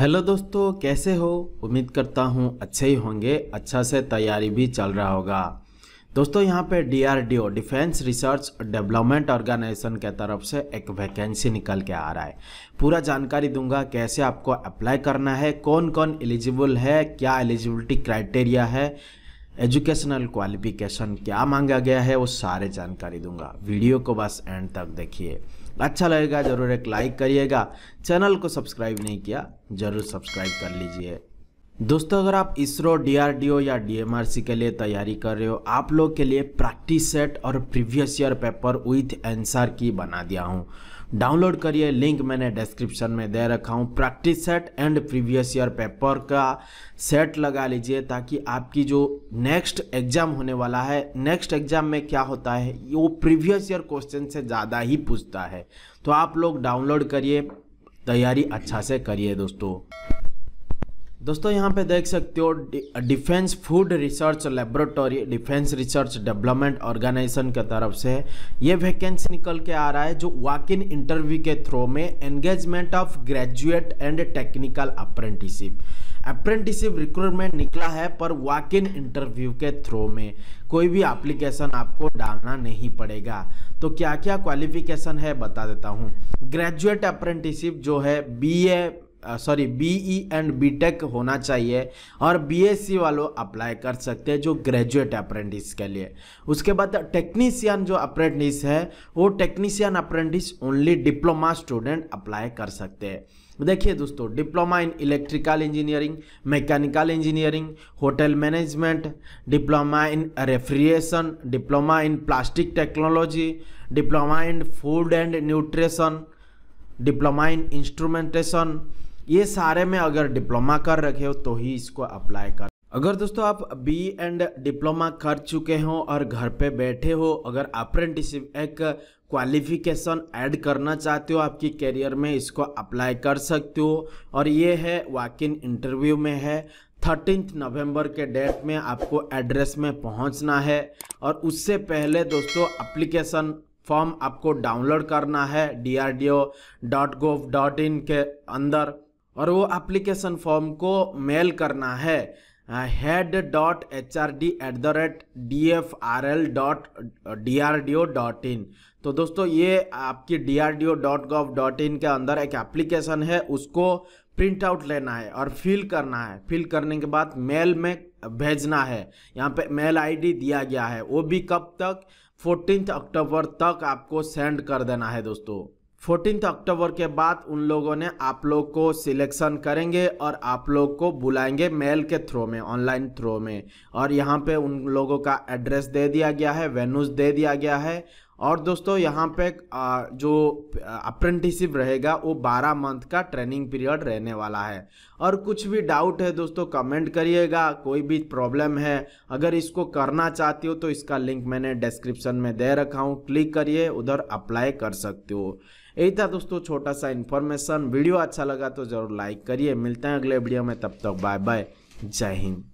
hello दोस्तों कैसे हो उम्मीद करता हूँ अच्छे ही होंगे अच्छा से तैयारी भी चल रहा होगा दोस्तों यहाँ पे DRDO defence research development organisation के तरफ से एक वैकेंसी निकल के आ रहा है पूरा जानकारी दूंगा कैसे आपको अप्लाई करना है कौन कौन एलिजिबल है क्या एलिजिबिलिटी क्राइटेरिया है एजुकेशनल क्वालिफिकेशन क्या मांगा गया है वो सारे जानकारी दूंगा वीडियो को बस एंड तक देखिए अच्छा लगेगा ज़रूर एक लाइक करिएगा चैनल को सब्सक्राइब नहीं किया ज़रूर सब्सक्राइब कर लीजिए दोस्तों अगर आप इसरो डीआरडीओ या डीएमआरसी के लिए तैयारी कर रहे हो आप लोग के लिए प्रैक्टिस सेट और previous year paper with answer key बना दिया हूँ डाउनलोड करिए लिंक मैंने डिस्क्रिप्शन में दे रखा हूँ practice set and previous year paper का सेट लगा लीजिए ताकि आपकी जो नेक्स्ट एग्जाम होने वाला है नेक्स्ट एग्जाम में क्या होता है वो प्रीवियस ईयर क्वेश्चन से ज़्यादा ही पूछता है तो आप लोग डाउनलोड करिए तैयारी अच्छा से करिए दोस्तों दोस्तों यहाँ पे देख सकते हो defence food research laboratory defence research development organisation के तरफ से ये वैकेंसी निकल के आ रहा है जो वॉक इन इंटरव्यू के थ्रू में engagement of graduate and technical apprenticeship apprenticeship recruitment निकला है पर वॉक इन इंटरव्यू के थ्रू में कोई भी एप्लीकेशन आपको डालना नहीं पड़ेगा तो क्या क्या क्वालिफिकेशन है बता देता हूँ ग्रेजुएट अप्रेंटिसिप जो है B A sorry BE and BTech होना चाहिए और बीएससी वालों अप्लाई कर सकते हैं जो ग्रेजुएट अप्रेंटिस के लिए उसके बाद टेक्नीशियन जो अप्रेंटिस है वो technician apprentice only diploma student apply कर सकते हैं देखिए दोस्तों diploma in electrical engineering mechanical engineering hotel management diploma in refrigeration diploma in plastic technology diploma in food and nutrition diploma in instrumentation ये सारे में अगर डिप्लोमा कर रखे हो तो ही इसको अप्लाई कर अगर दोस्तों आप बी एंड डिप्लोमा कर चुके हो और घर पे बैठे हो अगर अप्रेंटिसिप एक क्वालिफिकेशन ऐड करना चाहते हो आपकी करियर में इसको अप्लाई कर सकते हो और ये है वाक इन इंटरव्यू में है थर्टीन नवंबर के डेट में आपको एड्रेस में पहुंचना है और उससे पहले दोस्तों अप्लीकेशन फॉर्म आपको डाउनलोड करना है डी के अंदर और वो एप्लीकेशन फॉर्म को मेल करना है head dot H R D at the rate D F R L dot D R D O dot in तो दोस्तों ये आपकी D R D O dot gov dot in के अंदर एक एप्लीकेशन है उसको प्रिंट आउट लेना है और फिल करना है फिल करने के बाद मेल में भेजना है यहाँ पे मेल आईडी दिया गया है वो भी कब तक फोर्टीन अक्टूबर तक आपको सेंड कर देना है दोस्तों फोर्टीन अक्टूबर के बाद उन लोगों ने आप लोग को सिलेक्शन करेंगे और आप लोग को बुलाएंगे मेल के थ्रो में ऑनलाइन थ्रो में और यहाँ पे उन लोगों का एड्रेस दे दिया गया है वेन्यूज दे दिया गया है और दोस्तों यहाँ पे जो अप्रेंटिसिप रहेगा वो 12 मंथ का ट्रेनिंग पीरियड रहने वाला है और कुछ भी डाउट है दोस्तों कमेंट करिएगा कोई भी प्रॉब्लम है अगर इसको करना चाहती हो तो इसका लिंक मैंने डिस्क्रिप्शन में दे रखा हूँ क्लिक करिए उधर अप्लाई कर सकते हो यही था दोस्तों छोटा सा इन्फॉर्मेशन वीडियो अच्छा लगा तो जरूर लाइक करिए मिलते हैं अगले वीडियो में तब तक बाय बाय जय हिंद